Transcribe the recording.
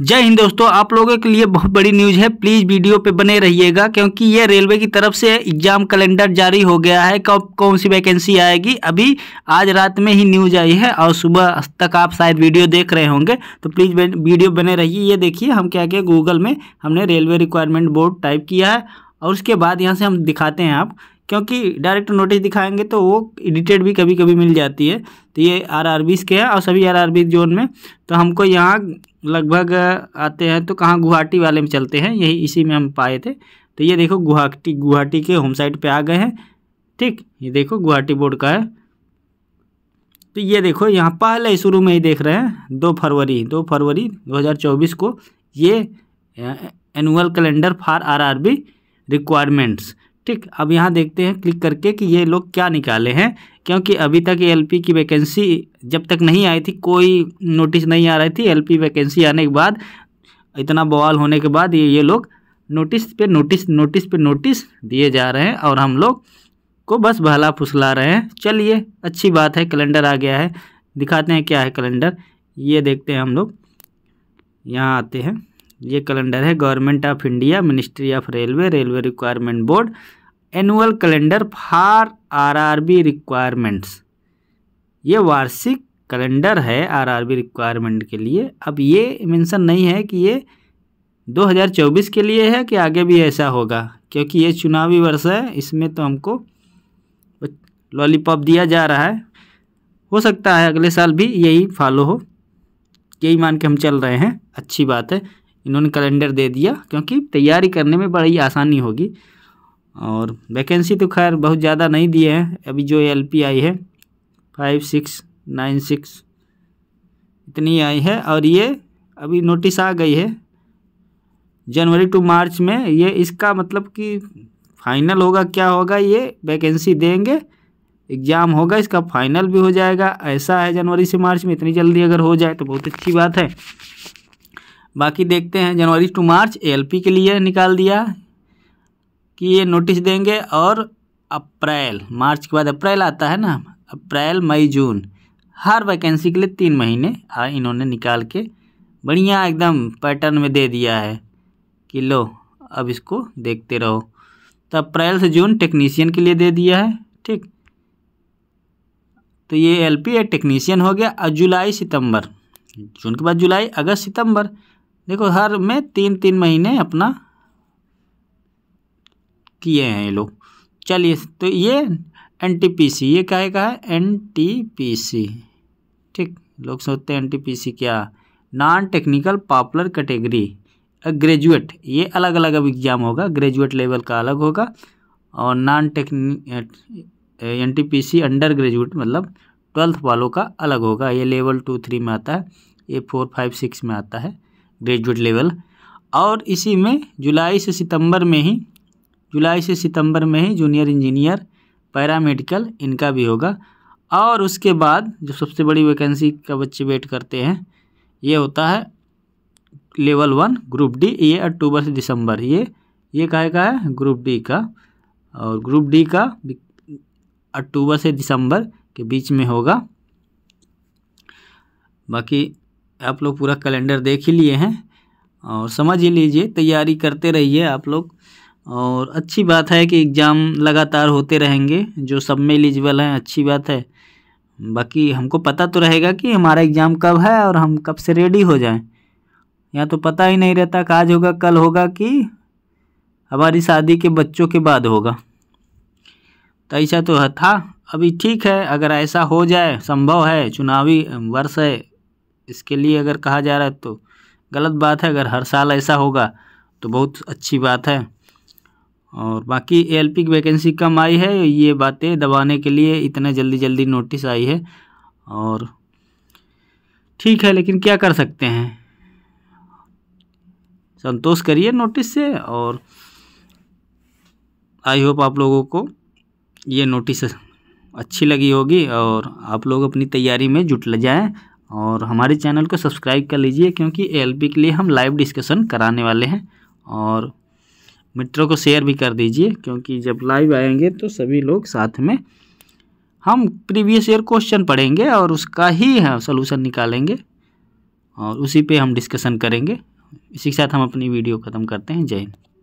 जय हिंद दोस्तों आप लोगों के लिए बहुत बड़ी न्यूज़ है प्लीज़ वीडियो पे बने रहिएगा क्योंकि ये रेलवे की तरफ से एग्ज़ाम कैलेंडर जारी हो गया है कब कौन सी वैकेंसी आएगी अभी आज रात में ही न्यूज़ आई है और सुबह तक आप शायद वीडियो देख रहे होंगे तो प्लीज़ वीडियो बने रहिए ये देखिए हम क्या क्या गूगल में हमने रेलवे रिक्वायरमेंट बोर्ड टाइप किया है और उसके बाद यहाँ से हम दिखाते हैं आप क्योंकि डायरेक्ट नोटिस दिखाएंगे तो वो एडिटेड भी कभी कभी मिल जाती है तो ये आर आर बीस के हैं और सभी आर आर बीस जोन में तो हमको यहाँ लगभग आते हैं तो कहाँ गुवाहाटी वाले में चलते हैं यही इसी में हम पाए थे तो ये देखो गुवाहाटी गुवाहाटी के होम साइट पे आ गए हैं ठीक ये देखो गुवाहाटी बोर्ड का है तो ये देखो यहाँ पहले शुरू में ही देख रहे हैं दो फरवरी दो फरवरी चौबीस को ये annual calendar for B requirements ठीक अब यहाँ देखते हैं क्लिक करके कि ये लोग क्या निकाले हैं क्योंकि अभी तक एलपी की वैकेंसी जब तक नहीं आई थी कोई नोटिस नहीं आ रही थी एलपी वैकेंसी आने के बाद इतना बवाल होने के बाद ये ये लोग नोटिस पे नोटिस नोटिस पे नोटिस दिए जा रहे हैं और हम लोग को बस बहला फुसला रहे हैं चलिए अच्छी बात है कैलेंडर आ गया है दिखाते हैं क्या है कैलेंडर ये देखते हैं हम लोग यहाँ आते हैं ये कैलेंडर है government of India ministry of railway railway requirement board annual calendar for RRB requirements ये वार्षिक कैलेंडर है आरआरबी रिक्वायरमेंट के लिए अब ये मेंशन नहीं है कि ये 2024 के लिए है कि आगे भी ऐसा होगा क्योंकि ये चुनावी वर्ष है इसमें तो हमको लॉलीपॉप दिया जा रहा है हो सकता है अगले साल भी यही फॉलो हो यही मान के हम चल रहे हैं अच्छी बात है इन्होंने कैलेंडर दे दिया क्योंकि तैयारी करने में बड़ी आसानी होगी और वैकेंसी तो खैर बहुत ज़्यादा नहीं दिए हैं अभी जो एल आई है फाइव सिक्स नाइन सिक्स इतनी आई है और ये अभी नोटिस आ गई है जनवरी टू मार्च में ये इसका मतलब कि फाइनल होगा क्या होगा ये वैकेंसी देंगे एग्ज़ाम होगा इसका फाइनल भी हो जाएगा ऐसा है जनवरी से मार्च में इतनी जल्दी अगर हो जाए तो बहुत अच्छी बात है बाकी देखते हैं जनवरी टू मार्च एलपी के लिए निकाल दिया कि ये नोटिस देंगे और अप्रैल मार्च के बाद अप्रैल आता है ना अप्रैल मई जून हर वैकेंसी के लिए तीन महीने आ इन्होंने निकाल के बढ़िया एकदम पैटर्न में दे दिया है कि लो अब इसको देखते रहो तो अप्रैल से जून टेक्नीशियन के लिए दे दिया है ठीक तो ये एल पी टेक्नीशियन हो गया और जुलाई सितंबर जून के बाद जुलाई अगस्त सितंबर देखो हर में तीन तीन महीने अपना किए हैं ये लोग चलिए तो ये एन टी पी सी ये क्या का है एन टी पी सी ठीक लोग सोचते हैं एन टी पी सी क्या non technical popular category graduate ये अलग अलग अब एग्ज़ाम होगा ग्रेजुएट लेवल का अलग होगा और non technique N T P C under graduate मतलब ट्वेल्थ वालों का अलग होगा ये लेवल टू थ्री में आता है ये फोर फाइव सिक्स में आता है ग्रेजुएट लेवल और इसी में जुलाई से सितंबर में ही जुलाई से सितंबर में ही जूनियर इंजीनियर पैरामेडिकल इनका भी होगा और उसके बाद जो सबसे बड़ी वैकेंसी का बच्चे वेट करते हैं ये होता है लेवल वन ग्रुप डी ये अक्टूबर से दिसंबर ये ये काहे का है ग्रुप डी का और ग्रुप डी का अक्टूबर से दिसंबर के बीच में होगा बाकी आप लोग पूरा कैलेंडर देख ही लिए हैं और समझ ही लीजिए तैयारी करते रहिए आप लोग और अच्छी बात है कि एग्ज़ाम लगातार होते रहेंगे जो सब में एलिजिबल हैं अच्छी बात है बाकी हमको पता तो रहेगा कि हमारा एग्ज़ाम कब है और हम कब से रेडी हो जाएं यहाँ तो पता ही नहीं रहता कि आज होगा कल होगा कि हमारी शादी के बच्चों के बाद होगा तो ऐसा तो था अभी ठीक है अगर ऐसा हो जाए संभव है चुनावी वर्ष है इसके लिए अगर कहा जा रहा है तो गलत बात है अगर हर साल ऐसा होगा तो बहुत अच्छी बात है और बाकी एल की वैकेंसी कम आई है ये बातें दबाने के लिए इतना जल्दी जल्दी नोटिस आई है और ठीक है लेकिन क्या कर सकते हैं संतोष करिए नोटिस से और आई होप आप लोगों को ये नोटिस अच्छी लगी होगी और आप लोग अपनी तैयारी में जुट जाएँ और हमारे चैनल को सब्सक्राइब कर लीजिए क्योंकि एलपी के लिए हम लाइव डिस्कशन कराने वाले हैं और मित्रों को शेयर भी कर दीजिए क्योंकि जब लाइव आएंगे तो सभी लोग साथ में हम प्रीवियस ईयर क्वेश्चन पढ़ेंगे और उसका ही सोलूसन हाँ, निकालेंगे और उसी पे हम डिस्कशन करेंगे इसी के साथ हम अपनी वीडियो ख़त्म करते हैं जय हिंद